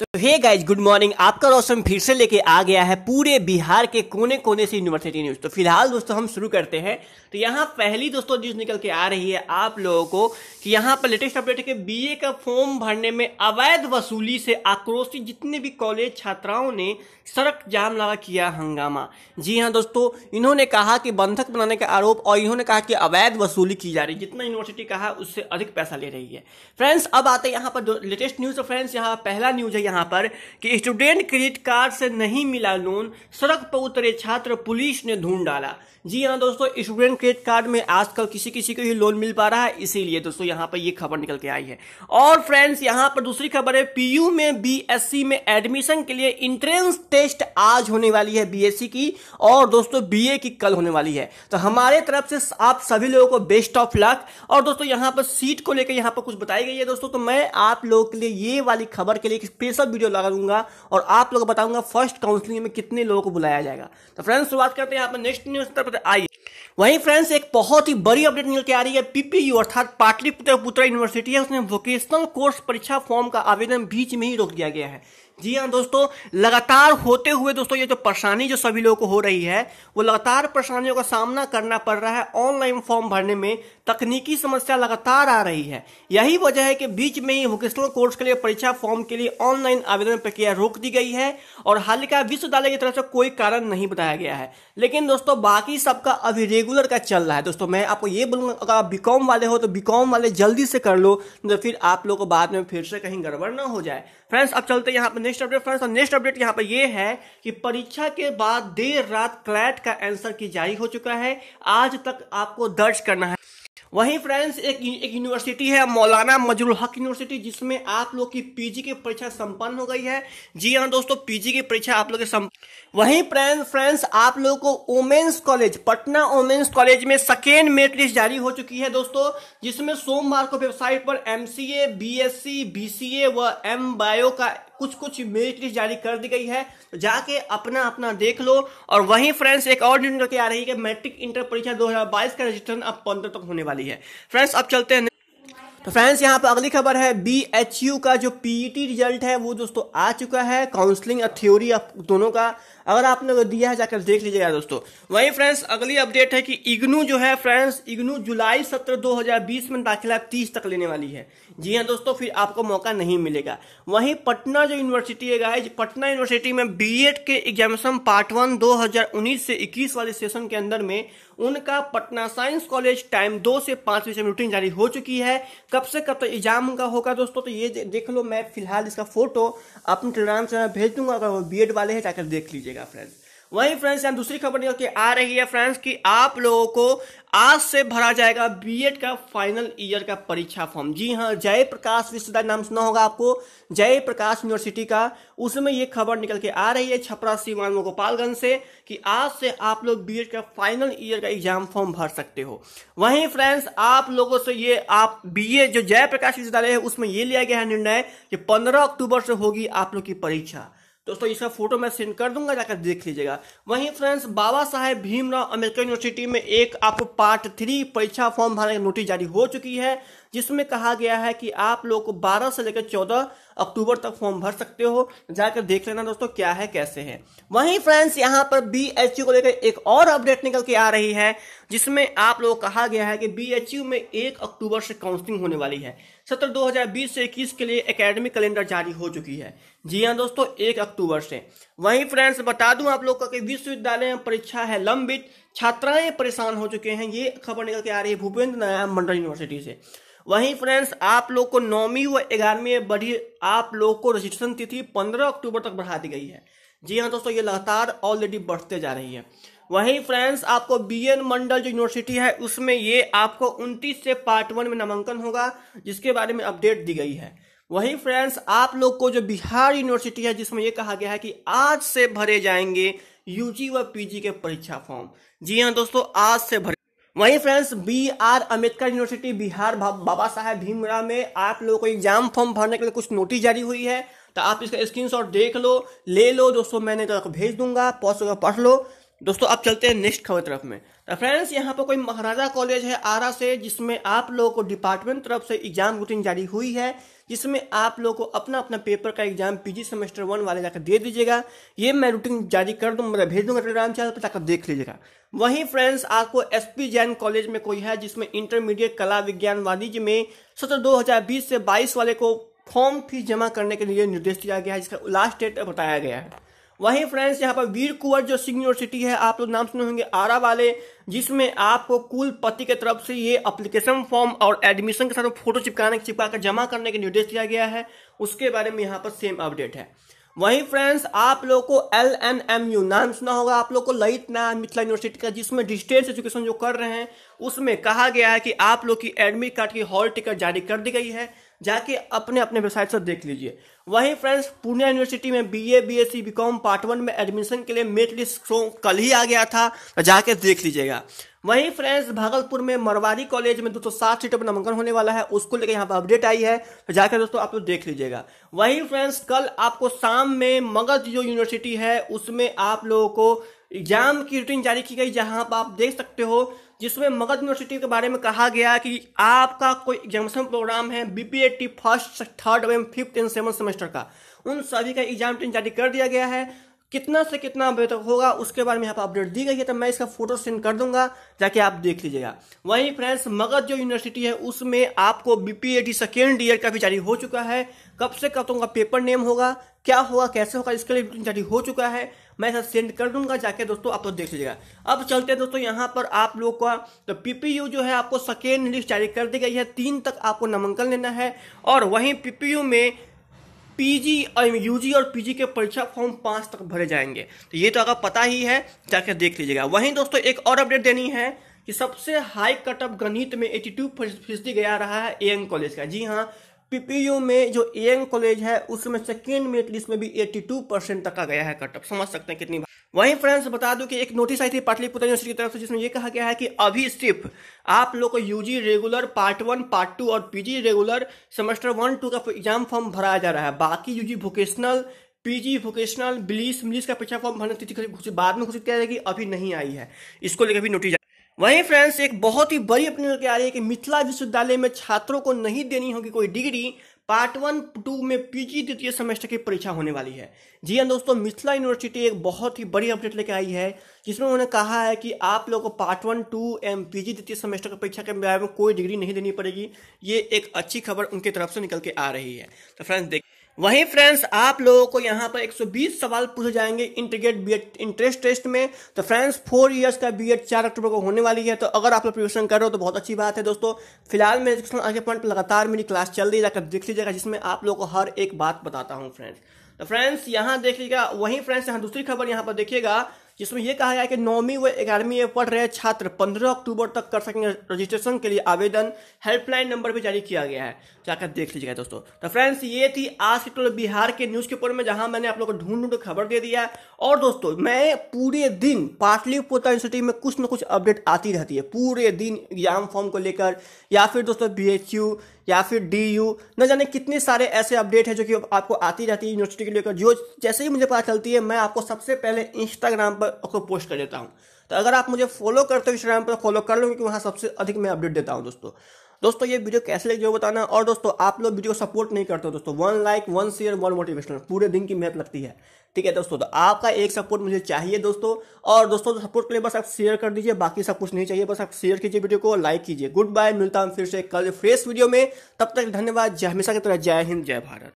तो hey guys good morning आपका रोशन फिर से लेके आ गया है पूरे बिहार के कोने कोने से यूनिवर्सिटी न्यूज़ तो फिलहाल दोस्तों हम शुरू करते हैं तो यहाँ पहली दोस्तों न्यूज़ निकल के आ रही है आप लोगों को कि यहाँ पर लेटेस्ट अपडेट के बीए का फॉर्म भरने में अवैध वसूली से आक्रोशित जितने भी कॉलेज छात्राओं ने सड़क जाम लगा किया हंगामा जी हाँ दोस्तों इन्होंने कहा कि बंधक बनाने का आरोप और इन्होंने कहा कि अवैध वसूली की जा रही है जितना यूनिवर्सिटी कहा उससे अधिक पैसा ले रही है फ्रेंड्स अब आते हैं यहाँ पर लेटेस्ट न्यूज़ फ्रेंड्स यहाँ पहला न्यूज़ है यहाँ पर कि स्टूडेंट क्रेडिट कार्ड से नहीं मिला लोन सड़क पर उतरे छात्र पुलिस ने ढूंढ डाला जी हाँ दोस्तों स्टूडेंट क्रेडिट कार्ड में आजकल किसी किसी को ही लोन मिल पा रहा है इसीलिए दोस्तों यहाँ पर ये खबर निकल के आई है और फ्रेंड्स यहाँ पर दूसरी खबर है पीयू में बीएससी में एडमिशन के लिए इंट्रेंस टेस्ट आज होने वाली है बीएससी की और दोस्तों बीए की कल होने वाली है तो हमारे तरफ से आप सभी लोगों को बेस्ट ऑफ लक और दोस्तों यहाँ पर सीट को लेकर यहाँ पर कुछ बताई गई है दोस्तों तो मैं आप लोगों के लिए ये वाली खबर के लिए स्पेशल सब वीडियो लगा दूंगा और आप लोग बताऊंगा फर्स्ट काउंसलिंग में कितने लोगों को बुलाया जाएगा तो फ्रेंड्स शुरुआत करते हैं आप नेक्स्ट न्यूज तरफ आइए वहीं फ्रेंड्स एक बहुत ही बड़ी अपडेट निकल के आ रही है पीपीयू अर्थात पाटलिपुत्र पुत्र यूनिवर्सिटी है उसने वोकेशनल कोर्स परीक्षा फॉर्म का आवेदन बीच में ही रोक दिया गया है जी हाँ दोस्तों लगातार होते हुए दोस्तों ये जो परेशानी जो सभी लोगों को हो रही है वो लगातार परेशानियों का सामना करना पड़ रहा है ऑनलाइन फॉर्म भरने में तकनीकी समस्या लगातार आ रही है यही वजह है कि बीच में ही वोकेशनल कोर्स के लिए परीक्षा फॉर्म के लिए ऑनलाइन आवेदन प्रक्रिया रोक दी गई है और का विश्वविद्यालय की तरफ से कोई कारण नहीं बताया गया है लेकिन दोस्तों बाकी सबका अभी रेगुलर का चल रहा है दोस्तों मैं आपको ये बोलूंगा अगर आप बीकॉम वाले हो तो बीकॉम वाले जल्दी से कर लो तो फिर आप लोग को बाद में फिर से कहीं गड़बड़ ना हो जाए फ्रेंड्स अब चलते यहाँ पर नेक्स्ट अपडेट फ्रेंड्स और नेक्स्ट अपडेट यहाँ पर यह है कि परीक्षा के बाद देर रात क्लैट का आंसर की जारी हो चुका है आज तक आपको दर्ज करना है वहीं फ्रेंड्स एक एक यूनिवर्सिटी है मौलाना मजरुल हक यूनिवर्सिटी जिसमें आप लोग की पीजी की परीक्षा संपन्न हो गई है जी हाँ दोस्तों पीजी की परीक्षा आप लोग वहीं फ्रेंड्स आप लोगों को women's college Patna women's college में सेकेंड मेरिट लिस्ट जारी हो चुकी है दोस्तों जिसमें सोमवार को वेबसाइट पर M C A B S C B C A व एम बायो का कुछ कुछ मेरिट लिस्ट जारी कर दी गई है तो जाके अपना अपना देख लो और वहीं फ्रेंड्स एक और न्यूज आ रही है कि मैट्रिक इंटर परीक्षा 2022 का रजिस्ट्रेशन अब पंद्रह तक होने वाली वाली है फ्रेंड्स अब चलते हैं तो फ्रेंड्स यहाँ पर अगली खबर है बी एच यू का जो पीईटी रिजल्ट e है वो दोस्तों आ चुका है काउंसलिंग और थ्योरी दोनों का अगर आपने तो दिया है जाकर देख लीजिएगा दोस्तों वहीं फ्रेंड्स अगली अपडेट है कि इग्नू जो है फ्रेंड्स इग्नू जुलाई सत्र 2020 में दाखिला तीस तक लेने वाली है जी हाँ दोस्तों फिर आपको मौका नहीं मिलेगा वहीं पटना जो यूनिवर्सिटी है गाइज पटना यूनिवर्सिटी में बी के एग्जामिनेशन पार्ट वन दो से इक्कीस वाले सेशन के अंदर में उनका पटना साइंस कॉलेज टाइम दो से पांच बजे रूटीन जारी हो चुकी है कब से कब तक तो एग्जाम उनका होगा दोस्तों तो ये देख लो मैं फिलहाल इसका फोटो अपने टेलीग्राम से भेज दूंगा अगर वो बी वाले हैं जाकर देख लीजिएगा रखिएगा फ्रेंड्स वहीं फ्रेंड्स हम दूसरी खबर निकल के आ रही है फ्रेंड्स कि आप लोगों को आज से भरा जाएगा बीएड का फाइनल ईयर का परीक्षा फॉर्म जी हाँ जय प्रकाश रिश्तेदार नाम सुना होगा आपको जय प्रकाश यूनिवर्सिटी का उसमें ये खबर निकल के आ रही है छपरा सीमान गोपालगंज से कि आज से आप लोग बीएड का फाइनल ईयर का एग्जाम फॉर्म भर सकते हो वहीं फ्रेंड्स आप लोगों से ये आप बी जो जयप्रकाश विश्वविद्यालय है उसमें ये लिया गया है निर्णय कि पंद्रह अक्टूबर से होगी आप लोग की परीक्षा दोस्तों इसका फोटो मैं सेंड कर दूंगा जाकर देख लीजिएगा वहीं फ्रेंड्स बाबा साहेब भीमराव अमेरिकन यूनिवर्सिटी में एक आपको पार्ट थ्री परीक्षा फॉर्म भरने की नोटिस जारी हो चुकी है जिसमें कहा गया है कि आप लोग को 12 से लेकर 14 अक्टूबर तक फॉर्म भर सकते हो जाकर देख लेना दोस्तों क्या है कैसे है वहीं फ्रेंड्स यहाँ पर बी को लेकर एक और अपडेट निकल के आ रही है जिसमें आप लोग कहा गया है कि बी में एक अक्टूबर से काउंसलिंग होने वाली है सत्र 2020 से इक्कीस के लिए एकेडमिक कैलेंडर जारी हो चुकी है जी हाँ दोस्तों एक अक्टूबर से वहीं फ्रेंड्स बता दूं आप लोग का कि विश्वविद्यालय में परीक्षा है लंबित छात्राएं परेशान हो चुके हैं ये खबर निकल के आ रही है भूपेंद्र नारायण मंडल यूनिवर्सिटी से वहीं फ्रेंड्स आप लोग को नौवीं व ग्यारहवीं बढ़ी आप लोग को रजिस्ट्रेशन तिथि पंद्रह अक्टूबर तक बढ़ा दी गई है जी हाँ दोस्तों ये लगातार ऑलरेडी बढ़ते जा रही है वहीं फ्रेंड्स आपको बी एन मंडल जो यूनिवर्सिटी है उसमें ये आपको 29 से पार्ट वन में नामांकन होगा जिसके बारे में अपडेट दी गई है वहीं फ्रेंड्स आप लोग को जो बिहार यूनिवर्सिटी है जिसमें यह कहा गया है कि आज से भरे जाएंगे यूजी व पीजी के परीक्षा फॉर्म जी हाँ दोस्तों आज से भरे वहीं friends B R Ambedkar university Bihar Baba Saheb Bhimrao में आप लोगों को एग्जाम फॉर्म भरने के लिए कुछ नोटिस जारी हुई है तो आप इसका स्क्रीन देख लो ले लो दोस्तों मैंने तो भेज दूंगा पहुंच पढ़ लो दोस्तों अब चलते हैं नेक्स्ट खबर तरफ में तो फ्रेंड्स यहाँ पर कोई महाराजा कॉलेज है आरा से जिसमें आप लोगों को डिपार्टमेंट तरफ से एग्जाम रूटीन जारी हुई है जिसमें आप लोगों को अपना अपना पेपर का एग्जाम पीजी सेमेस्टर वन वाले जाकर दे दीजिएगा ये मैं रूटीन जारी कर दूँ मतलब भेज दूंगा टेलीग्राम चैनल पर जाकर देख लीजिएगा वहीं फ्रेंड्स आपको एस पी जैन कॉलेज में कोई है जिसमें इंटरमीडिएट कला विज्ञान वाणिज्य में सत्र दो से बाईस वाले को फॉर्म फीस जमा करने के लिए निर्देश दिया गया है जिसका लास्ट डेट बताया गया है वहीं फ्रेंड्स यहाँ पर वीर कुंवर जो सिंह यूनिवर्सिटी है आप लोग नाम सुने होंगे आरा वाले जिसमें आपको कुलपति के तरफ से ये अप्लीकेशन फॉर्म और एडमिशन के साथ फोटो चिपकाने चिपका कर जमा करने के निर्देश दिया गया है उसके बारे में यहाँ पर सेम अपडेट है वहीं फ्रेंड्स आप लोग को एल एन एम यू नाम सुना होगा आप लोग को ललित नारायण मिथिला यूनिवर्सिटी का जिसमें डिस्टेंस एजुकेशन जो कर रहे हैं उसमें कहा गया है कि आप लोग की एडमिट कार्ड की हॉल टिकट जारी कर दी गई है जाके अपने अपने वेबसाइट से देख लीजिए वहीं फ्रेंड्स पूर्णिया यूनिवर्सिटी में B A B S C B com part one में एडमिशन के लिए मेट लिस्ट शो कल ही आ गया था तो जाके देख लीजिएगा वहीं फ्रेंड्स भागलपुर में मरवाड़ी कॉलेज में सात सीटों पर नामांकन होने वाला है उसको लेकर यहाँ पर अपडेट आई है तो जाकर दोस्तों आप लोग देख लीजिएगा वहीं फ्रेंड्स कल आपको शाम में मगध जो यूनिवर्सिटी है उसमें आप लोगों को एग्जाम की रूटीन जारी की गई जहां पर आप देख सकते हो जिसमें मगध यूनिवर्सिटी के बारे में कहा गया कि आपका कोई एग्जामेशन प्रोग्राम है बीपीएटी टी फर्स्ट थर्ड एवं फिफ्थ एंड सेवन सेमेस्टर का उन सभी का एग्जाम रूटीन जारी कर दिया गया है कितना से कितना बेहतर होगा उसके बारे में यहाँ पर अपडेट दी गई है तो मैं इसका फोटो सेंड कर दूंगा जाके आप देख लीजिएगा वहीं फ्रेंड्स मगध जो यूनिवर्सिटी है उसमें आपको B P A T second year का भी जारी हो चुका है कब से कब तो उनका पेपर नेम होगा क्या होगा कैसे होगा इसके लिए जारी हो चुका है मैं सब सेंड कर दूंगा जाके दोस्तों आप लोग देख लीजिएगा अब चलते हैं दोस्तों यहाँ पर आप लोग का तो पीपीयू जो है आपको सेकेंड लिस्ट जारी कर दी गई है तीन तक आपको नामांकन लेना है और वहीं पीपीयू में पीजी यूजी और पीजी के परीक्षा फॉर्म पांच तक भरे जाएंगे तो ये तो अगर पता ही है जाके देख लीजिएगा वहीं दोस्तों एक और अपडेट देनी है कि सबसे हाई कट ऑफ गणित में 82 फीसदी गया रहा है ए कॉलेज का जी हाँ पीपीयू में जो एएम कॉलेज है उसमें सेकेंड मेरिट लिस्ट में भी 82 परसेंट तक आ गया है कटअप समझ सकते हैं कितनी वहीं फ्रेंड्स बता दूं कि एक नोटिस आई थी पाटलिपुत्र यूनिवर्सिटी की तरफ से जिसमें यह कहा गया है कि अभी सिर्फ आप लोग को UG regular part one part two और PG regular semester one two का एग्जाम फॉर्म भराया जा रहा है बाकी यूजी वोकेशनल पीजी वोकेशनल बिलीस मिलीस का पीछा फॉर्म भरने तिथि बाद में घोषित किया जाएगी अभी नहीं आई है इसको लेकर भी नोटिस वहीं फ्रेंड्स एक बहुत ही बड़ी अपनी नजर आ रही है कि मिथिला विश्वविद्यालय में छात्रों को नहीं देनी होगी कोई डिग्री पार्ट वन टू में पीजी द्वितीय सेमेस्टर की परीक्षा होने वाली है जी हाँ दोस्तों मिथिला यूनिवर्सिटी एक बहुत ही बड़ी अपडेट लेकर आई है जिसमें उन्होंने कहा है कि आप लोगों को part one two M PG द्वितीय सेमेस्टर की परीक्षा के बारे में कोई डिग्री नहीं देनी पड़ेगी ये एक अच्छी खबर उनकी तरफ से निकल के आ रही है तो फ्रेंड्स देख वहीं फ्रेंड्स आप लोगों को यहां पर 120 सवाल पूछे जाएंगे इंटीग्रेट बीएड इंटरेस्ट टेस्ट में तो फ्रेंड्स फोर इयर्स का बीएड चार अक्टूबर को होने वाली है तो अगर आप लोग प्रिपरेशन कर रहे हो तो बहुत अच्छी बात है दोस्तों फिलहाल मेरे एजुकेशन आगे पॉइंट पर लगातार मेरी क्लास चल रही जाकर देख लीजिएगा जिसमें आप लोगों को हर एक बात बताता हूँ फ्रेंड्स तो फ्रेंड्स यहाँ देखिएगा वहीं फ्रेंड्स यहाँ दूसरी खबर यहाँ पर देखिएगा जिसमें यह कहा गया कि नौवीं व ग्यारहवीं में पढ़ रहे छात्र 15 अक्टूबर तक कर सकेंगे रजिस्ट्रेशन के लिए आवेदन हेल्पलाइन नंबर भी जारी किया गया है जाकर देख लीजिएगा दोस्तों तो फ्रेंड्स ये थी आज की टोल बिहार के न्यूज़ पेपर में जहां मैंने आप लोग को ढूंढ ढूंढ खबर दे दिया और दोस्तों मैं पूरे दिन पाटलिपुत्र यूनिवर्सिटी में कुछ ना कुछ अपडेट आती रहती है पूरे दिन एग्जाम फॉर्म को लेकर या फिर दोस्तों बी या फिर डी यू न जाने कितने सारे ऐसे अपडेट हैं जो कि आपको आती रहती है यूनिवर्सिटी के लेकर जो जैसे ही मुझे पता चलती है मैं आपको सबसे पहले इंस्टाग्राम पर आपको पोस्ट कर देता हूँ तो अगर आप मुझे फॉलो करते हो इंस्टाग्राम पर फॉलो कर लो क्योंकि वहाँ सबसे अधिक मैं अपडेट देता हूँ दोस्तों दोस्तों ये वीडियो कैसे लगे जो बताना और दोस्तों आप लोग वीडियो सपोर्ट नहीं करते दोस्तों one like one share one motivational पूरे दिन की मेहनत लगती है ठीक है दोस्तों तो आपका एक सपोर्ट मुझे चाहिए दोस्तों और दोस्तों तो सपोर्ट के लिए बस आप शेयर कर दीजिए बाकी सब कुछ नहीं चाहिए बस आप शेयर कीजिए वीडियो को लाइक कीजिए गुड बाय मिलता हूँ फिर से कल फ्रेश वीडियो में तब तक धन्यवाद जय हमेशा की तरह जय हिंद जय भारत